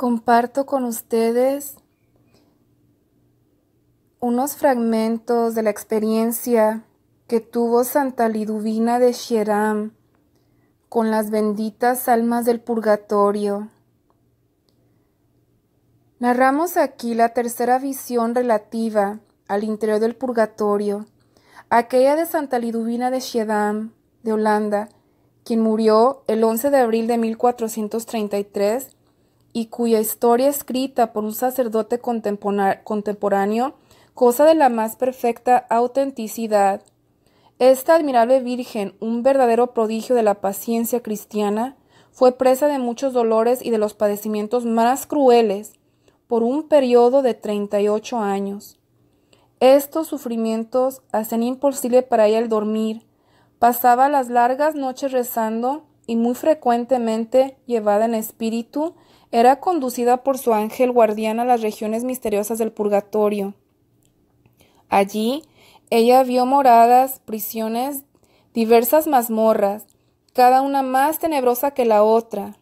comparto con ustedes unos fragmentos de la experiencia que tuvo Santa Liduvina de Sheram con las benditas almas del purgatorio. Narramos aquí la tercera visión relativa al interior del purgatorio, aquella de Santa Liduvina de schiedam de Holanda, quien murió el 11 de abril de 1433 y cuya historia escrita por un sacerdote contemporáneo, cosa de la más perfecta autenticidad, esta admirable Virgen, un verdadero prodigio de la paciencia cristiana, fue presa de muchos dolores y de los padecimientos más crueles por un periodo de 38 años. Estos sufrimientos hacen imposible para ella el dormir. Pasaba las largas noches rezando y muy frecuentemente llevada en espíritu era conducida por su ángel guardián a las regiones misteriosas del purgatorio. Allí ella vio moradas, prisiones, diversas mazmorras, cada una más tenebrosa que la otra.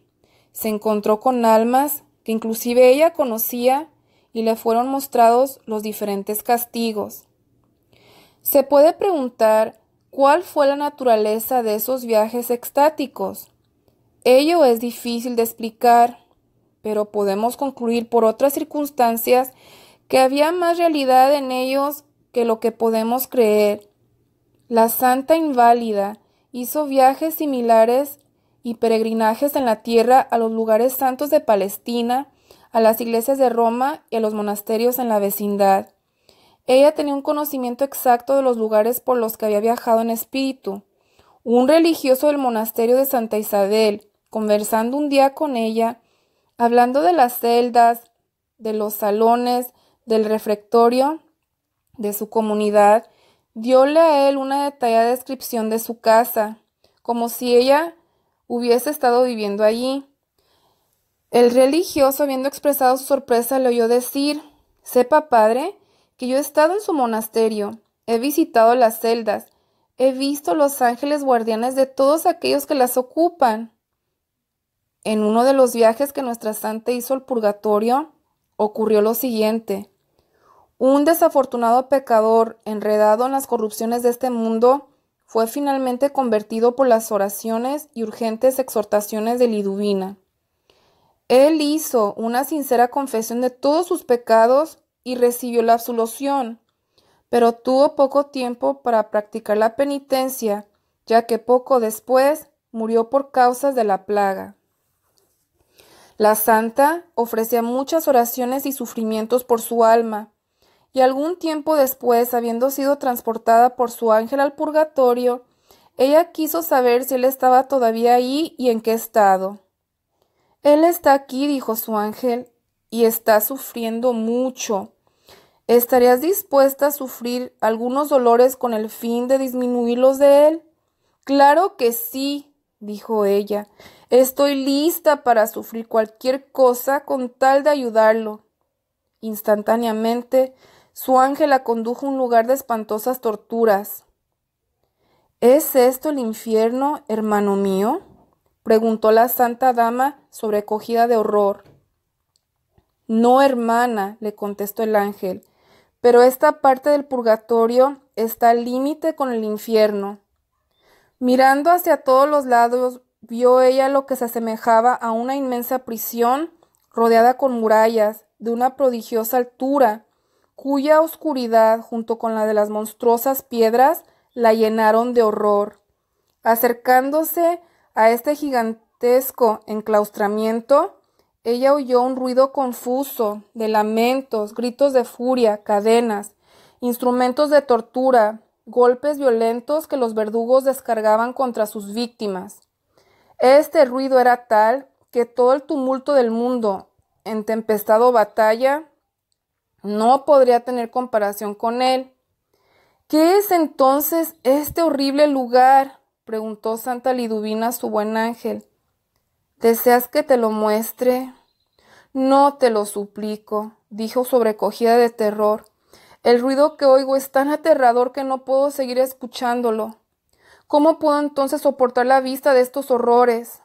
Se encontró con almas que inclusive ella conocía y le fueron mostrados los diferentes castigos. Se puede preguntar cuál fue la naturaleza de esos viajes extáticos. Ello es difícil de explicar pero podemos concluir por otras circunstancias que había más realidad en ellos que lo que podemos creer. La santa inválida hizo viajes similares y peregrinajes en la tierra a los lugares santos de Palestina, a las iglesias de Roma y a los monasterios en la vecindad. Ella tenía un conocimiento exacto de los lugares por los que había viajado en espíritu. Un religioso del monasterio de Santa Isabel, conversando un día con ella, Hablando de las celdas, de los salones, del refectorio, de su comunidad, diole a él una detallada descripción de su casa, como si ella hubiese estado viviendo allí. El religioso, habiendo expresado su sorpresa, le oyó decir, Sepa, padre, que yo he estado en su monasterio, he visitado las celdas, he visto los ángeles guardianes de todos aquellos que las ocupan. En uno de los viajes que nuestra santa hizo al purgatorio, ocurrió lo siguiente. Un desafortunado pecador enredado en las corrupciones de este mundo fue finalmente convertido por las oraciones y urgentes exhortaciones de Liduvina. Él hizo una sincera confesión de todos sus pecados y recibió la absolución, pero tuvo poco tiempo para practicar la penitencia, ya que poco después murió por causas de la plaga. La santa ofrecía muchas oraciones y sufrimientos por su alma, y algún tiempo después, habiendo sido transportada por su ángel al purgatorio, ella quiso saber si él estaba todavía ahí y en qué estado. Él está aquí, dijo su ángel, y está sufriendo mucho. ¿Estarías dispuesta a sufrir algunos dolores con el fin de disminuirlos de él? Claro que sí, dijo ella, estoy lista para sufrir cualquier cosa con tal de ayudarlo. Instantáneamente, su ángel la condujo a un lugar de espantosas torturas. ¿Es esto el infierno, hermano mío? preguntó la santa dama, sobrecogida de horror. No, hermana, le contestó el ángel, pero esta parte del purgatorio está al límite con el infierno. Mirando hacia todos los lados, vio ella lo que se asemejaba a una inmensa prisión rodeada con murallas de una prodigiosa altura, cuya oscuridad, junto con la de las monstruosas piedras, la llenaron de horror. Acercándose a este gigantesco enclaustramiento, ella oyó un ruido confuso de lamentos, gritos de furia, cadenas, instrumentos de tortura, golpes violentos que los verdugos descargaban contra sus víctimas. Este ruido era tal que todo el tumulto del mundo, en tempestado batalla, no podría tener comparación con él. ¿Qué es entonces este horrible lugar? preguntó Santa Liduvina a su buen ángel. ¿Deseas que te lo muestre? No te lo suplico, dijo sobrecogida de terror. El ruido que oigo es tan aterrador que no puedo seguir escuchándolo. ¿Cómo puedo entonces soportar la vista de estos horrores?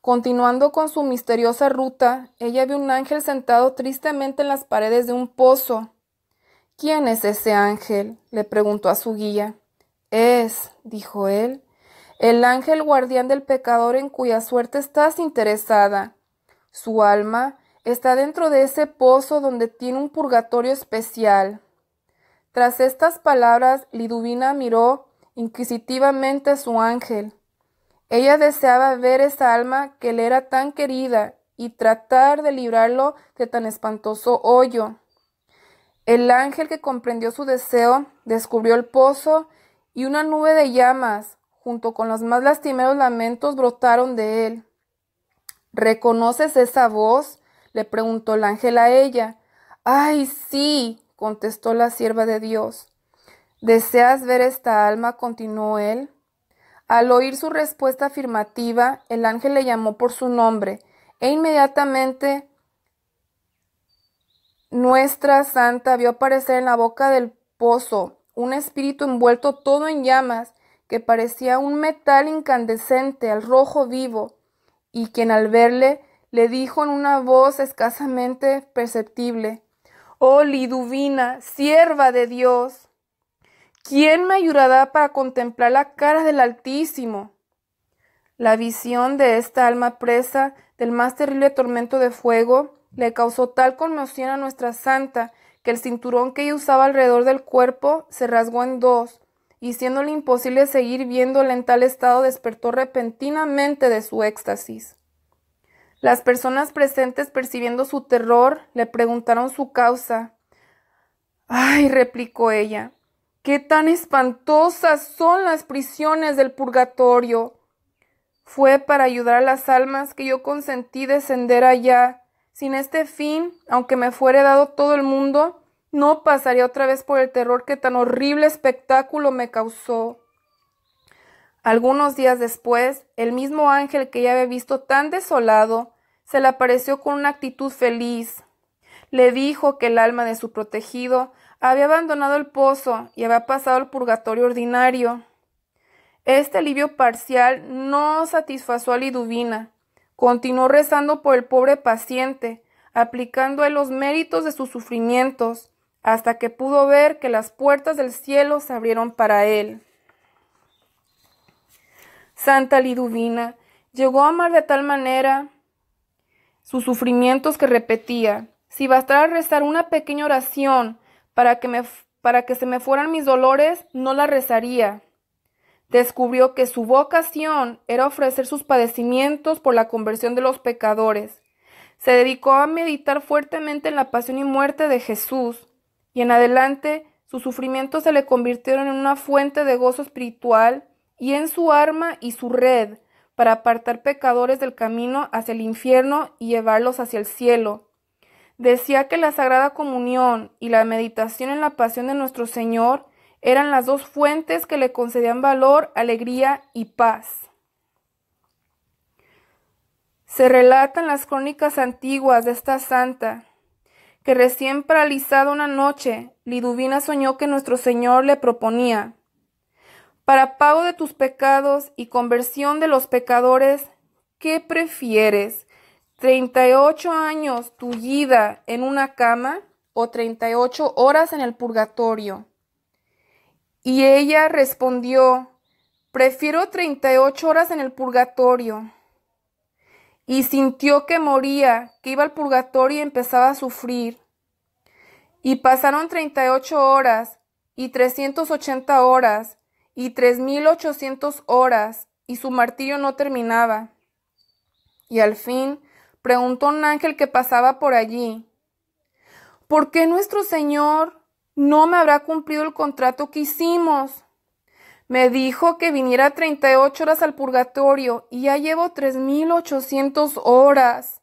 Continuando con su misteriosa ruta, ella vio un ángel sentado tristemente en las paredes de un pozo. ¿Quién es ese ángel? le preguntó a su guía. Es, dijo él, el ángel guardián del pecador en cuya suerte estás interesada. Su alma está dentro de ese pozo donde tiene un purgatorio especial. Tras estas palabras, Liduvina miró inquisitivamente a su ángel. Ella deseaba ver esa alma que le era tan querida y tratar de librarlo de tan espantoso hoyo. El ángel que comprendió su deseo descubrió el pozo y una nube de llamas, junto con los más lastimeros lamentos, brotaron de él. ¿Reconoces esa voz? le preguntó el ángel a ella. Ay, sí, contestó la sierva de Dios. ¿Deseas ver esta alma? continuó él. Al oír su respuesta afirmativa, el ángel le llamó por su nombre, e inmediatamente nuestra santa vio aparecer en la boca del pozo un espíritu envuelto todo en llamas, que parecía un metal incandescente al rojo vivo, y quien al verle le dijo en una voz escasamente perceptible, Oh Liduvina, sierva de Dios, ¿quién me ayudará para contemplar la cara del Altísimo? La visión de esta alma presa del más terrible tormento de fuego le causó tal conmoción a nuestra santa que el cinturón que ella usaba alrededor del cuerpo se rasgó en dos, y siéndole imposible seguir viéndola en tal estado despertó repentinamente de su éxtasis. Las personas presentes percibiendo su terror le preguntaron su causa. Ay, replicó ella, qué tan espantosas son las prisiones del purgatorio. Fue para ayudar a las almas que yo consentí descender allá. Sin este fin, aunque me fuere dado todo el mundo, no pasaría otra vez por el terror que tan horrible espectáculo me causó. Algunos días después, el mismo ángel que ya había visto tan desolado, se le apareció con una actitud feliz. Le dijo que el alma de su protegido había abandonado el pozo y había pasado al purgatorio ordinario. Este alivio parcial no satisfazó a Liduvina. Continuó rezando por el pobre paciente, aplicando a los méritos de sus sufrimientos, hasta que pudo ver que las puertas del cielo se abrieron para él. Santa Liduvina llegó a amar de tal manera sus sufrimientos que repetía, si bastara rezar una pequeña oración para que, para que se me fueran mis dolores, no la rezaría. Descubrió que su vocación era ofrecer sus padecimientos por la conversión de los pecadores. Se dedicó a meditar fuertemente en la pasión y muerte de Jesús, y en adelante sus sufrimientos se le convirtieron en una fuente de gozo espiritual y en su arma y su red, para apartar pecadores del camino hacia el infierno y llevarlos hacia el cielo. Decía que la Sagrada Comunión y la meditación en la pasión de nuestro Señor eran las dos fuentes que le concedían valor, alegría y paz. Se relatan las crónicas antiguas de esta santa, que recién paralizada una noche, Liduvina soñó que nuestro Señor le proponía para pago de tus pecados y conversión de los pecadores, ¿qué prefieres? ¿38 años tu vida en una cama o 38 horas en el purgatorio? Y ella respondió, prefiero 38 horas en el purgatorio. Y sintió que moría, que iba al purgatorio y empezaba a sufrir. Y pasaron 38 horas y 380 horas y tres mil ochocientos horas, y su martillo no terminaba. Y al fin preguntó un ángel que pasaba por allí, ¿por qué nuestro Señor no me habrá cumplido el contrato que hicimos? Me dijo que viniera treinta y ocho horas al purgatorio y ya llevo tres mil ochocientos horas.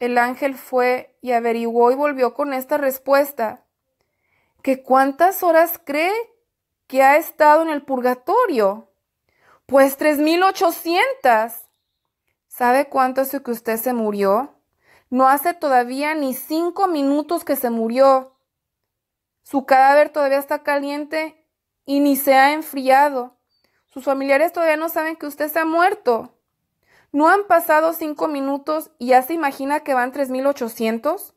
El ángel fue y averiguó y volvió con esta respuesta. ¿Que cuántas horas cree que ha estado en el purgatorio. Pues 3.800. ¿Sabe cuánto hace que usted se murió? No hace todavía ni cinco minutos que se murió. Su cadáver todavía está caliente y ni se ha enfriado. Sus familiares todavía no saben que usted se ha muerto. ¿No han pasado cinco minutos y ya se imagina que van 3.800?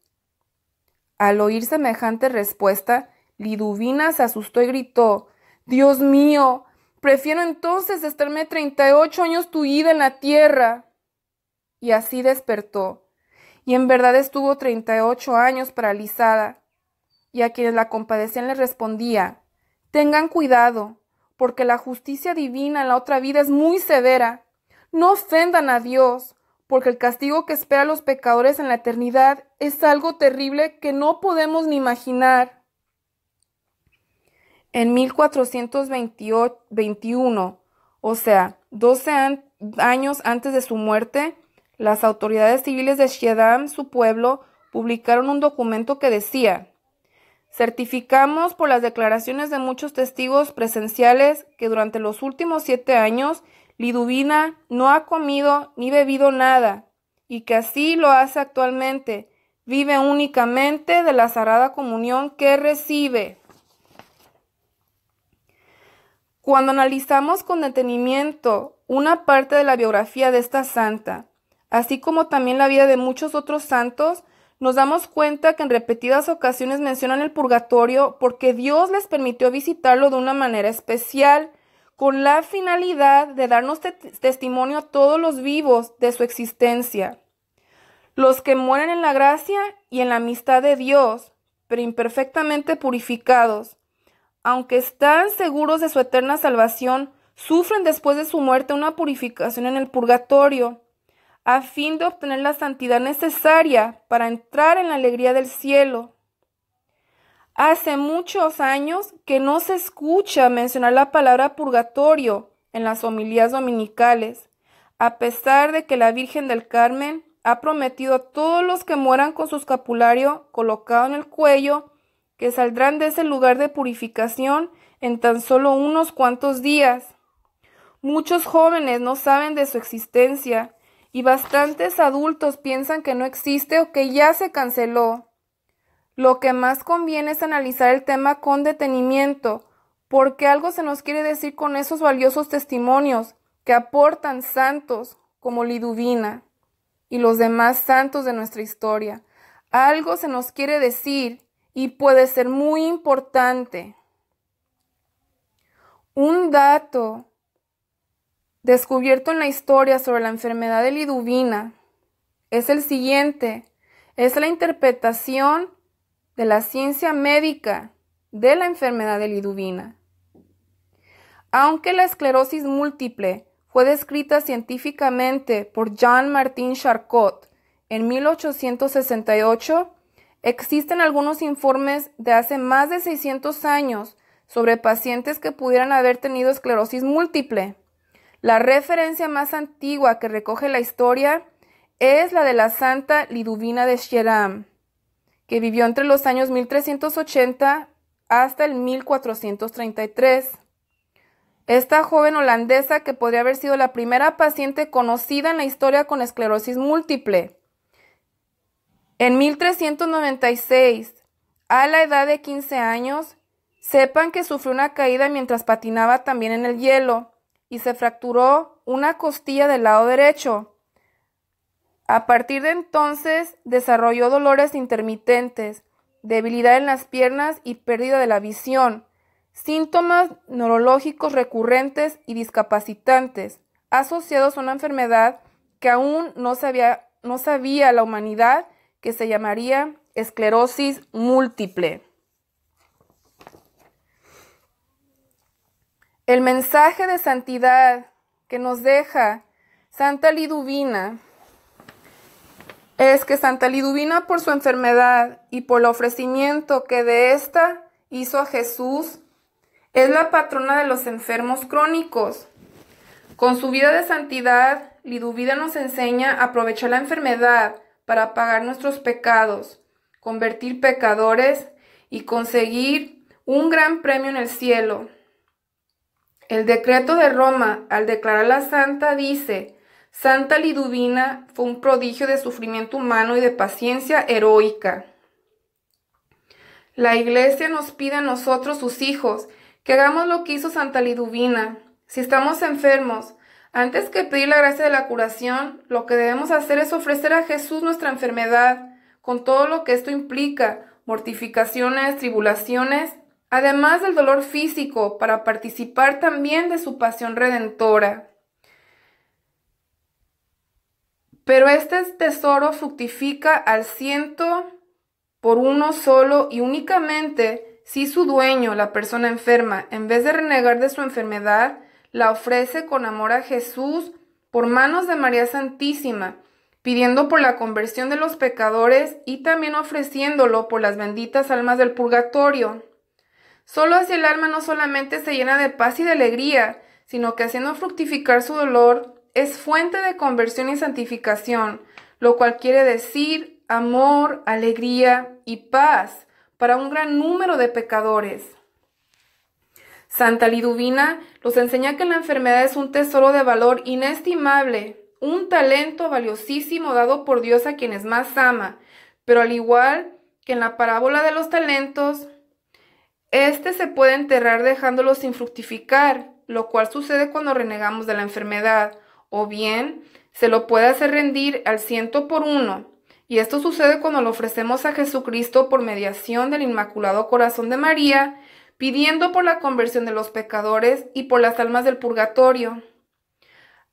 Al oír semejante respuesta, Liduvina se asustó y gritó, Dios mío, prefiero entonces estarme 38 años tuida en la tierra. Y así despertó, y en verdad estuvo 38 años paralizada. Y a quienes la compadecían le respondía, tengan cuidado, porque la justicia divina en la otra vida es muy severa. No ofendan a Dios, porque el castigo que espera a los pecadores en la eternidad es algo terrible que no podemos ni imaginar. En 1421, o sea, 12 años antes de su muerte, las autoridades civiles de Shiedam, su pueblo, publicaron un documento que decía, Certificamos por las declaraciones de muchos testigos presenciales que durante los últimos siete años Liduvina no ha comido ni bebido nada, y que así lo hace actualmente, vive únicamente de la sagrada comunión que recibe. Cuando analizamos con detenimiento una parte de la biografía de esta santa, así como también la vida de muchos otros santos, nos damos cuenta que en repetidas ocasiones mencionan el purgatorio porque Dios les permitió visitarlo de una manera especial, con la finalidad de darnos testimonio a todos los vivos de su existencia. Los que mueren en la gracia y en la amistad de Dios, pero imperfectamente purificados, aunque están seguros de su eterna salvación, sufren después de su muerte una purificación en el purgatorio, a fin de obtener la santidad necesaria para entrar en la alegría del cielo. Hace muchos años que no se escucha mencionar la palabra purgatorio en las homilías dominicales, a pesar de que la Virgen del Carmen ha prometido a todos los que mueran con su escapulario colocado en el cuello que saldrán de ese lugar de purificación en tan solo unos cuantos días. Muchos jóvenes no saben de su existencia y bastantes adultos piensan que no existe o que ya se canceló. Lo que más conviene es analizar el tema con detenimiento, porque algo se nos quiere decir con esos valiosos testimonios que aportan santos como Liduvina y los demás santos de nuestra historia. Algo se nos quiere decir y puede ser muy importante. Un dato descubierto en la historia sobre la enfermedad de liduvina es el siguiente, es la interpretación de la ciencia médica de la enfermedad de liduvina. Aunque la esclerosis múltiple fue descrita científicamente por Jean Martin Charcot en 1868, Existen algunos informes de hace más de 600 años sobre pacientes que pudieran haber tenido esclerosis múltiple. La referencia más antigua que recoge la historia es la de la santa Liduvina de Sheram, que vivió entre los años 1380 hasta el 1433. Esta joven holandesa que podría haber sido la primera paciente conocida en la historia con esclerosis múltiple en 1396, a la edad de 15 años, sepan que sufrió una caída mientras patinaba también en el hielo y se fracturó una costilla del lado derecho. A partir de entonces desarrolló dolores intermitentes, debilidad en las piernas y pérdida de la visión, síntomas neurológicos recurrentes y discapacitantes, asociados a una enfermedad que aún no sabía, no sabía la humanidad que se llamaría esclerosis múltiple. El mensaje de santidad que nos deja Santa Liduvina es que Santa Liduvina por su enfermedad y por el ofrecimiento que de ésta hizo a Jesús, es la patrona de los enfermos crónicos. Con su vida de santidad, Liduvina nos enseña a aprovechar la enfermedad para pagar nuestros pecados, convertir pecadores y conseguir un gran premio en el cielo. El decreto de Roma, al declarar la santa, dice, Santa Liduvina fue un prodigio de sufrimiento humano y de paciencia heroica. La iglesia nos pide a nosotros, sus hijos, que hagamos lo que hizo Santa Liduvina. Si estamos enfermos, antes que pedir la gracia de la curación, lo que debemos hacer es ofrecer a Jesús nuestra enfermedad, con todo lo que esto implica, mortificaciones, tribulaciones, además del dolor físico, para participar también de su pasión redentora. Pero este tesoro fructifica al ciento por uno solo y únicamente si su dueño, la persona enferma, en vez de renegar de su enfermedad, la ofrece con amor a Jesús por manos de María Santísima, pidiendo por la conversión de los pecadores y también ofreciéndolo por las benditas almas del purgatorio. Solo así el alma no solamente se llena de paz y de alegría, sino que haciendo fructificar su dolor es fuente de conversión y santificación, lo cual quiere decir amor, alegría y paz para un gran número de pecadores. Santa Liduvina nos enseña que la enfermedad es un tesoro de valor inestimable, un talento valiosísimo dado por Dios a quienes más ama, pero al igual que en la parábola de los talentos, este se puede enterrar dejándolo sin fructificar, lo cual sucede cuando renegamos de la enfermedad, o bien se lo puede hacer rendir al ciento por uno, y esto sucede cuando lo ofrecemos a Jesucristo por mediación del Inmaculado Corazón de María, pidiendo por la conversión de los pecadores y por las almas del purgatorio.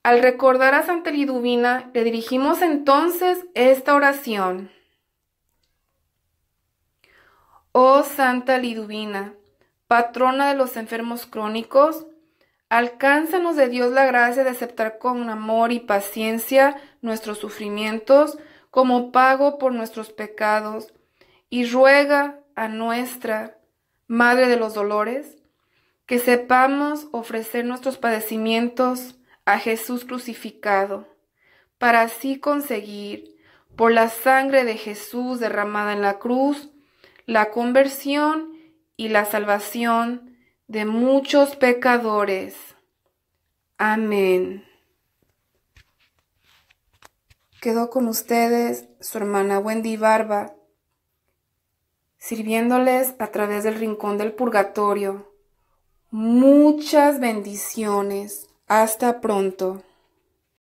Al recordar a Santa Liduvina, le dirigimos entonces esta oración. Oh Santa Liduvina, patrona de los enfermos crónicos, alcánzanos de Dios la gracia de aceptar con amor y paciencia nuestros sufrimientos como pago por nuestros pecados, y ruega a nuestra Madre de los Dolores, que sepamos ofrecer nuestros padecimientos a Jesús crucificado, para así conseguir, por la sangre de Jesús derramada en la cruz, la conversión y la salvación de muchos pecadores. Amén. Quedó con ustedes su hermana Wendy Barba sirviéndoles a través del rincón del purgatorio. Muchas bendiciones. Hasta pronto.